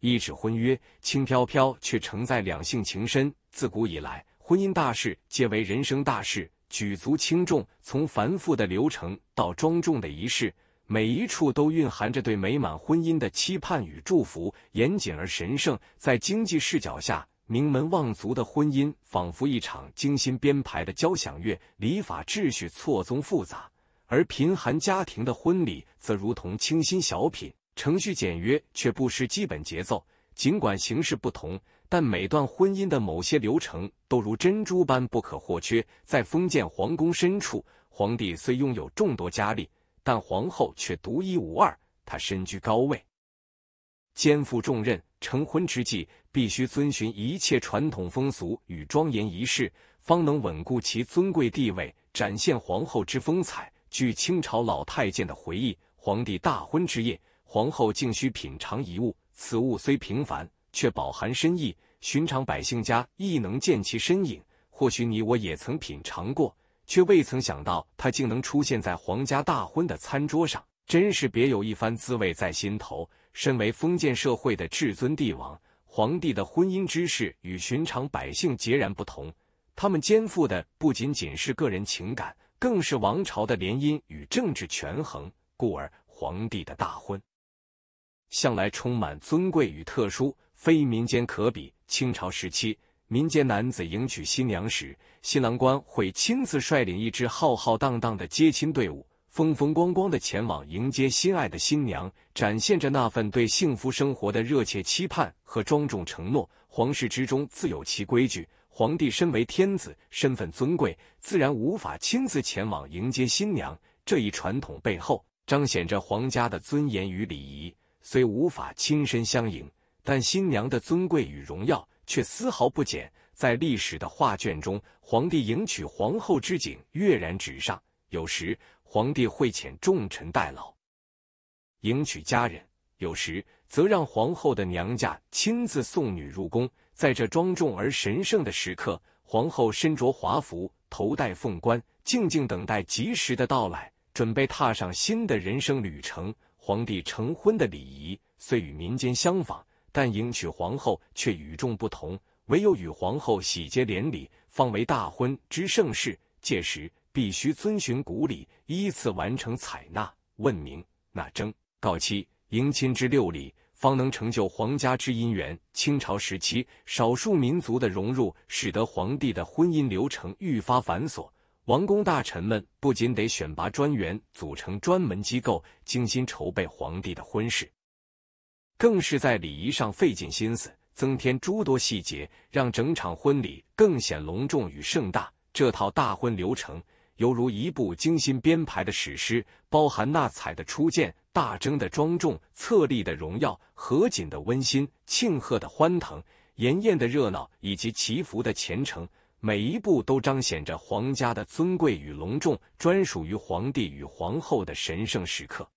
一纸婚约，轻飘飘却承载两性情深。自古以来，婚姻大事皆为人生大事，举足轻重。从繁复的流程到庄重的仪式，每一处都蕴含着对美满婚姻的期盼与祝福，严谨而神圣。在经济视角下，名门望族的婚姻仿佛一场精心编排的交响乐，礼法秩序错综复杂；而贫寒家庭的婚礼则如同清新小品。程序简约却不失基本节奏。尽管形式不同，但每段婚姻的某些流程都如珍珠般不可或缺。在封建皇宫深处，皇帝虽拥有众多佳丽，但皇后却独一无二。她身居高位，肩负重任。成婚之际，必须遵循一切传统风俗与庄严仪式，方能稳固其尊贵地位，展现皇后之风采。据清朝老太监的回忆，皇帝大婚之夜。皇后竟需品尝一物，此物虽平凡，却饱含深意。寻常百姓家亦能见其身影，或许你我也曾品尝过，却未曾想到它竟能出现在皇家大婚的餐桌上，真是别有一番滋味在心头。身为封建社会的至尊帝王，皇帝的婚姻之事与寻常百姓截然不同，他们肩负的不仅仅是个人情感，更是王朝的联姻与政治权衡，故而皇帝的大婚。向来充满尊贵与特殊，非民间可比。清朝时期，民间男子迎娶新娘时，新郎官会亲自率领一支浩浩荡荡的接亲队伍，风风光光地前往迎接心爱的新娘，展现着那份对幸福生活的热切期盼和庄重承诺。皇室之中自有其规矩，皇帝身为天子，身份尊贵，自然无法亲自前往迎接新娘。这一传统背后，彰显着皇家的尊严与礼仪。虽无法亲身相迎，但新娘的尊贵与荣耀却丝毫不减。在历史的画卷中，皇帝迎娶皇后之景跃然纸上。有时，皇帝会遣重臣代劳迎娶佳人；有时，则让皇后的娘家亲自送女入宫。在这庄重而神圣的时刻，皇后身着华服，头戴凤冠，静静等待吉时的到来，准备踏上新的人生旅程。皇帝成婚的礼仪虽与民间相仿，但迎娶皇后却与众不同。唯有与皇后喜结连理，方为大婚之盛世。届时必须遵循古礼，依次完成采纳、问名、纳征、告期、迎亲之六礼，方能成就皇家之姻缘。清朝时期，少数民族的融入使得皇帝的婚姻流程愈发繁琐。王公大臣们不仅得选拔专员组成专门机构，精心筹备皇帝的婚事，更是在礼仪上费尽心思，增添诸多细节，让整场婚礼更显隆重与盛大。这套大婚流程犹如一部精心编排的史诗，包含纳采的初见、大征的庄重、册立的荣耀、合锦的温馨、庆贺的欢腾、筵宴的热闹，以及祈福的虔诚。每一步都彰显着皇家的尊贵与隆重，专属于皇帝与皇后的神圣时刻。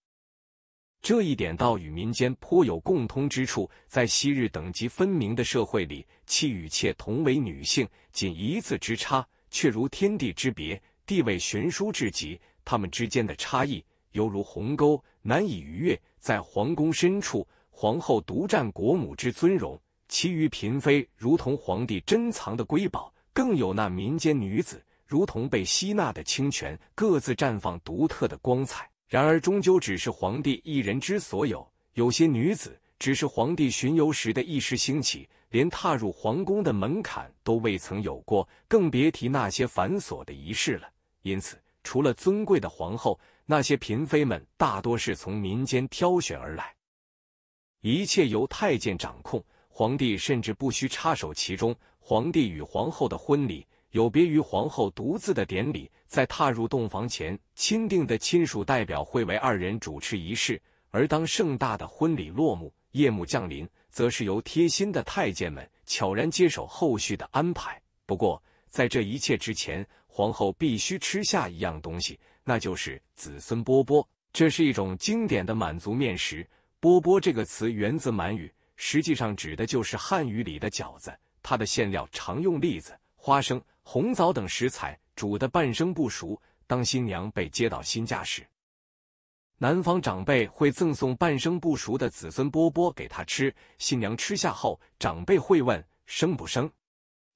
这一点倒与民间颇有共通之处。在昔日等级分明的社会里，妻与妾同为女性，仅一字之差，却如天地之别，地位悬殊至极。他们之间的差异犹如鸿沟，难以逾越。在皇宫深处，皇后独占国母之尊荣，其余嫔妃如同皇帝珍藏的瑰宝。更有那民间女子，如同被吸纳的清泉，各自绽放独特的光彩。然而，终究只是皇帝一人之所有。有些女子只是皇帝巡游时的一时兴起，连踏入皇宫的门槛都未曾有过，更别提那些繁琐的仪式了。因此，除了尊贵的皇后，那些嫔妃们大多是从民间挑选而来，一切由太监掌控，皇帝甚至不需插手其中。皇帝与皇后的婚礼有别于皇后独自的典礼，在踏入洞房前，钦定的亲属代表会为二人主持仪式；而当盛大的婚礼落幕，夜幕降临，则是由贴心的太监们悄然接手后续的安排。不过，在这一切之前，皇后必须吃下一样东西，那就是子孙饽饽。这是一种经典的满族面食。饽饽这个词源自满语，实际上指的就是汉语里的饺子。它的馅料常用栗子、花生、红枣等食材，煮的半生不熟。当新娘被接到新家时，男方长辈会赠送半生不熟的子孙波波给她吃。新娘吃下后，长辈会问生不生？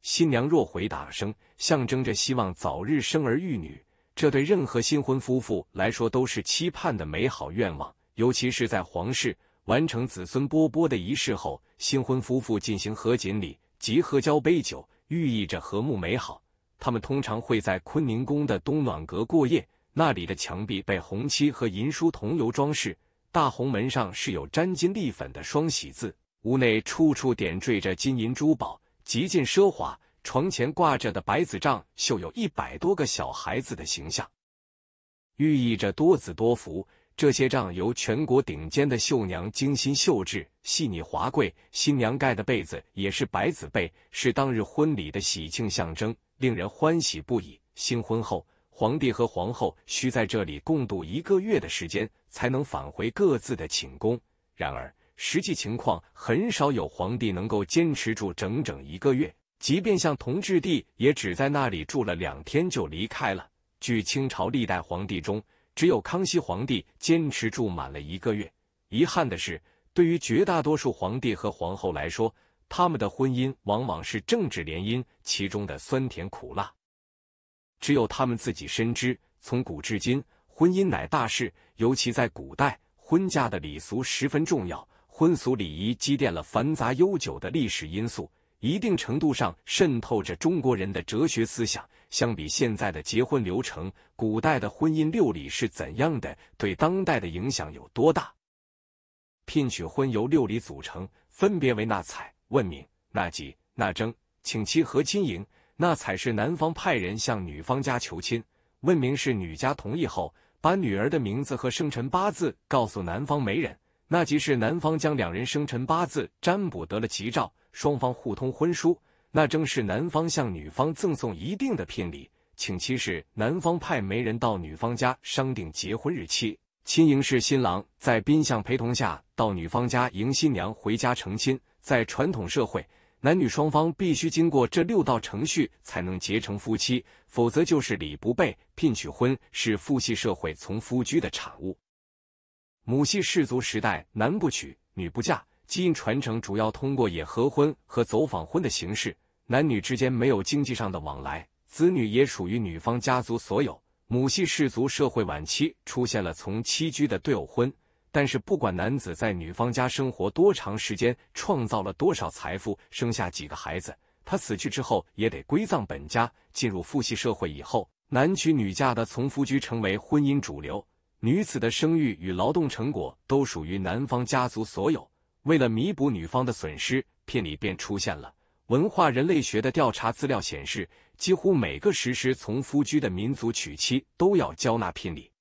新娘若回答生，象征着希望早日生儿育女。这对任何新婚夫妇来说都是期盼的美好愿望，尤其是在皇室完成子孙波波的仪式后，新婚夫妇进行合锦礼。及合交杯酒，寓意着和睦美好。他们通常会在坤宁宫的东暖阁过夜，那里的墙壁被红漆和银梳桐油装饰，大红门上是有沾金立粉的双喜字，屋内处处点缀着金银珠宝，极尽奢华。床前挂着的白子帐绣有一百多个小孩子的形象，寓意着多子多福。这些帐由全国顶尖的绣娘精心绣制，细腻华贵。新娘盖的被子也是百子被，是当日婚礼的喜庆象征，令人欢喜不已。新婚后，皇帝和皇后需在这里共度一个月的时间，才能返回各自的寝宫。然而，实际情况很少有皇帝能够坚持住整整一个月，即便像同治帝，也只在那里住了两天就离开了。据清朝历代皇帝中，只有康熙皇帝坚持住满了一个月。遗憾的是，对于绝大多数皇帝和皇后来说，他们的婚姻往往是政治联姻，其中的酸甜苦辣，只有他们自己深知。从古至今，婚姻乃大事，尤其在古代，婚嫁的礼俗十分重要。婚俗礼仪积淀了繁杂悠久的历史因素，一定程度上渗透着中国人的哲学思想。相比现在的结婚流程，古代的婚姻六礼是怎样的？对当代的影响有多大？聘娶婚由六礼组成，分别为纳采、问名、纳吉、纳征、请妻和亲迎。纳采是男方派人向女方家求亲，问名是女家同意后，把女儿的名字和生辰八字告诉男方媒人。纳吉是男方将两人生辰八字占卜得了吉兆，双方互通婚书。那正是男方向女方赠送一定的聘礼，请期是男方派媒人到女方家商定结婚日期，亲迎是新郎在宾相陪同下到女方家迎新娘回家成亲。在传统社会，男女双方必须经过这六道程序才能结成夫妻，否则就是礼不备。聘娶婚是父系社会从夫居的产物，母系氏族时代男不娶，女不嫁，基因传承主要通过野合婚和走访婚的形式。男女之间没有经济上的往来，子女也属于女方家族所有。母系氏族社会晚期出现了从妻居的对偶婚，但是不管男子在女方家生活多长时间，创造了多少财富，生下几个孩子，他死去之后也得归葬本家。进入父系社会以后，男娶女嫁的从夫居成为婚姻主流，女子的生育与劳动成果都属于男方家族所有。为了弥补女方的损失，聘礼便出现了。文化人类学的调查资料显示，几乎每个实施从夫居的民族娶妻都要交纳聘礼，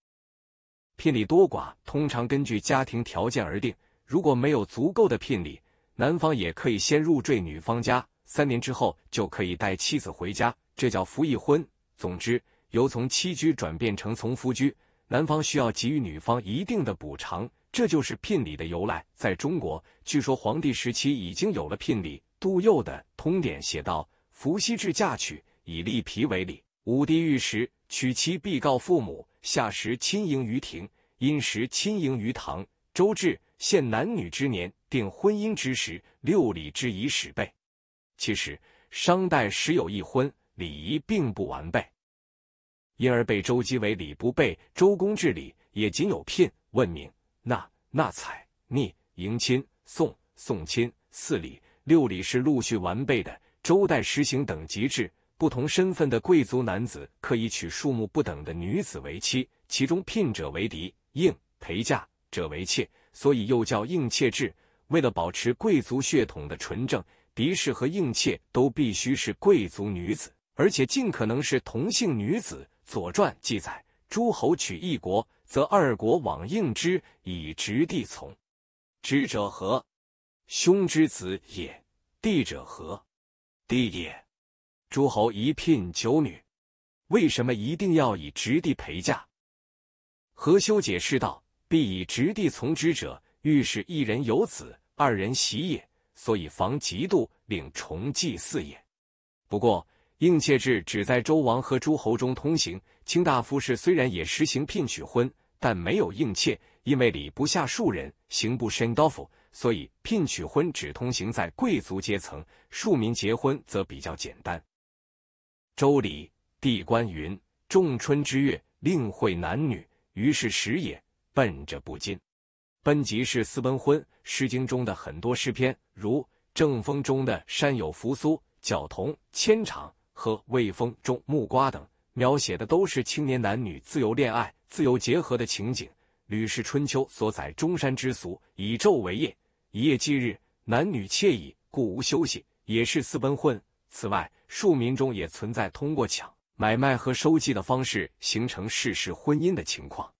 聘礼多寡通常根据家庭条件而定。如果没有足够的聘礼，男方也可以先入赘女方家，三年之后就可以带妻子回家，这叫服役婚。总之，由从妻居转变成从夫居，男方需要给予女方一定的补偿，这就是聘礼的由来。在中国，据说皇帝时期已经有了聘礼。杜佑的《通典》写道：“伏羲制嫁娶，以立皮为礼；武帝御时，娶妻必告父母；夏时亲迎于庭，殷时亲迎于堂；周至，限男女之年，定婚姻之时；六礼之仪始备。其实，商代时有一婚礼仪，并不完备，因而被周姬为礼不备。周公制礼，也仅有聘、问、名、纳、纳采、逆、迎亲、送、送亲四礼。”六礼是陆续完备的。周代实行等级制，不同身份的贵族男子可以娶数目不等的女子为妻，其中聘者为嫡，应陪嫁者为妾，所以又叫应妾制。为了保持贵族血统的纯正，嫡氏和应妾都必须是贵族女子，而且尽可能是同姓女子。《左传》记载：诸侯娶一国，则二国往应之，以直地从。智者何？兄之子也，弟者何？弟也。诸侯一聘九女，为什么一定要以直弟陪嫁？何修解释道：“必以直弟从之者，欲使一人有子，二人喜也，所以防嫉妒，令重祭祀也。”不过，应妾制只在周王和诸侯中通行，卿大夫士虽然也实行聘娶婚，但没有应妾，因为礼不下庶人，刑不深刀斧。所以，聘娶婚只通行在贵族阶层，庶民结婚则比较简单。《周礼》地官云：“仲春之月，令会男女，于是时也，奔者不禁。”奔即士私奔婚，《诗经》中的很多诗篇，如《正风》中的《山有扶苏》《角童》《千场》和《魏风》中《木瓜》等，描写的都是青年男女自由恋爱、自由结合的情景。《吕氏春秋》所载中山之俗，以昼为夜。一夜继日，男女惬意，故无休息，也是私奔混。此外，庶民中也存在通过抢、买卖和收寄的方式形成事实婚姻的情况。